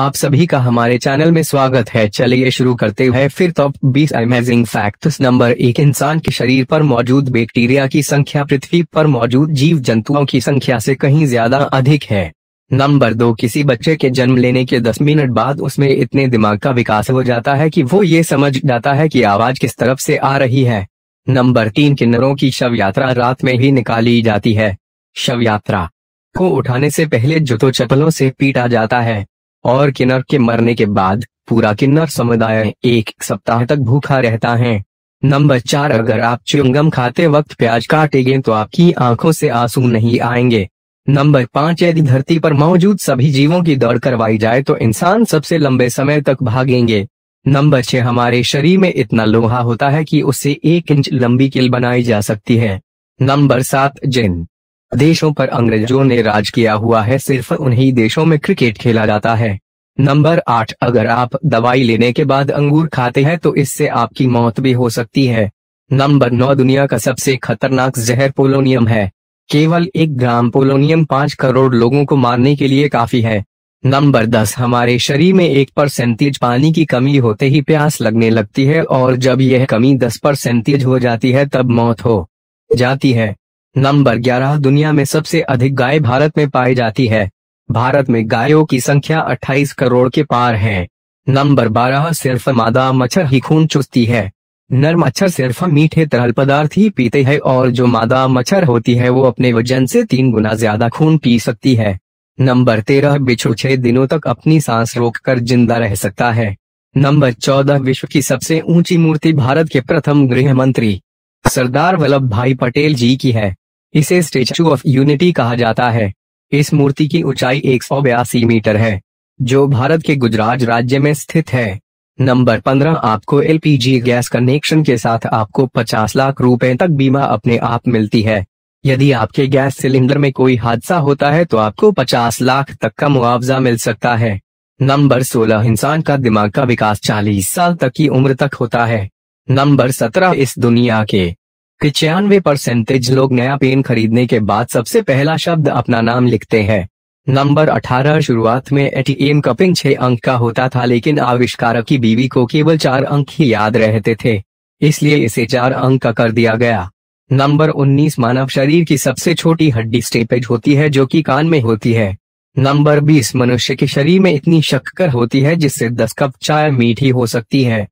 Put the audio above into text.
आप सभी का हमारे चैनल में स्वागत है चलिए शुरू करते हैं फिर टॉप 20 अमेजिंग फैक्ट्स नंबर एक इंसान के शरीर पर मौजूद बैक्टीरिया की संख्या पृथ्वी पर मौजूद जीव जंतुओं की संख्या से कहीं ज्यादा अधिक है नंबर दो किसी बच्चे के जन्म लेने के दस मिनट बाद उसमें इतने दिमाग का विकास हो जाता है की वो ये समझ जाता है कि आवाज किस तरफ से आ रही है नंबर तीन किन्नरों की शव यात्रा रात में ही निकाली जाती है शव यात्रा को उठाने से पहले जूतों चप्पलों से पीटा जाता है और किन्नर के मरने के बाद पूरा किन्नर समुदाय एक सप्ताह तक भूखा रहता है नंबर चार अगर आप चुंगम खाते वक्त प्याज काटेंगे तो आपकी आंखों से आंसू नहीं आएंगे नंबर पांच यदि धरती पर मौजूद सभी जीवों की दौड़ करवाई जाए तो इंसान सबसे लंबे समय तक भागेंगे नंबर छह हमारे शरीर में इतना लोहा होता है कि उससे एक इंच लंबी किल बनाई जा सकती है नंबर सात जिन देशों पर अंग्रेजों ने राज किया हुआ है सिर्फ उन्हीं देशों में क्रिकेट खेला जाता है नंबर आठ अगर आप दवाई लेने के बाद अंगूर खाते हैं तो इससे आपकी मौत भी हो सकती है नंबर नौ दुनिया का सबसे खतरनाक जहर पोलोनियम है केवल एक ग्राम पोलोनियम पांच करोड़ लोगों को मारने के लिए काफी है नंबर दस हमारे शरीर में एक परसेंटेज पानी की कमी होते ही प्यास लगने लगती है और जब यह कमी दस परसेंटेज हो जाती है तब मौत हो जाती है नंबर 11 दुनिया में सबसे अधिक गाय भारत में पाई जाती है भारत में गायों की संख्या 28 करोड़ के पार है नंबर 12 सिर्फ मादा मच्छर ही खून चुसती है नर मच्छर सिर्फ मीठे तरल पदार्थ ही पीते हैं और जो मादा मच्छर होती है वो अपने वजन से तीन गुना ज्यादा खून पी सकती है नंबर तेरह बिछू छह दिनों तक अपनी सांस रोककर जिंदा रह सकता है नंबर चौदह विश्व की सबसे ऊंची मूर्ति भारत के प्रथम गृह मंत्री सरदार वल्लभ भाई पटेल जी की है इसे स्टेचू ऑफ यूनिटी कहा जाता है इस मूर्ति की ऊंचाई एक मीटर है जो भारत के गुजरात राज्य में स्थित है नंबर 15 आपको एलपीजी गैस कनेक्शन के साथ आपको 50 लाख रुपए तक बीमा अपने आप मिलती है यदि आपके गैस सिलेंडर में कोई हादसा होता है तो आपको 50 लाख तक का मुआवजा मिल सकता है नंबर 16 इंसान का दिमाग का विकास 40 साल तक की उम्र तक होता है नंबर 17 इस दुनिया के पिचानवे परसेंटेज लोग नया पेन खरीदने के बाद सबसे पहला शब्द अपना नाम लिखते हैं नंबर 18 शुरुआत में एटीएम का पिन छह अंक का होता था लेकिन आविष्कारक की बीवी को केवल चार अंक ही याद रहते थे इसलिए इसे चार अंक का कर दिया गया नंबर 19 मानव शरीर की सबसे छोटी हड्डी स्टेपेज होती है जो कि कान में होती है नंबर 20 मनुष्य के शरीर में इतनी शक्कर होती है जिससे 10 कप चाय मीठी हो सकती है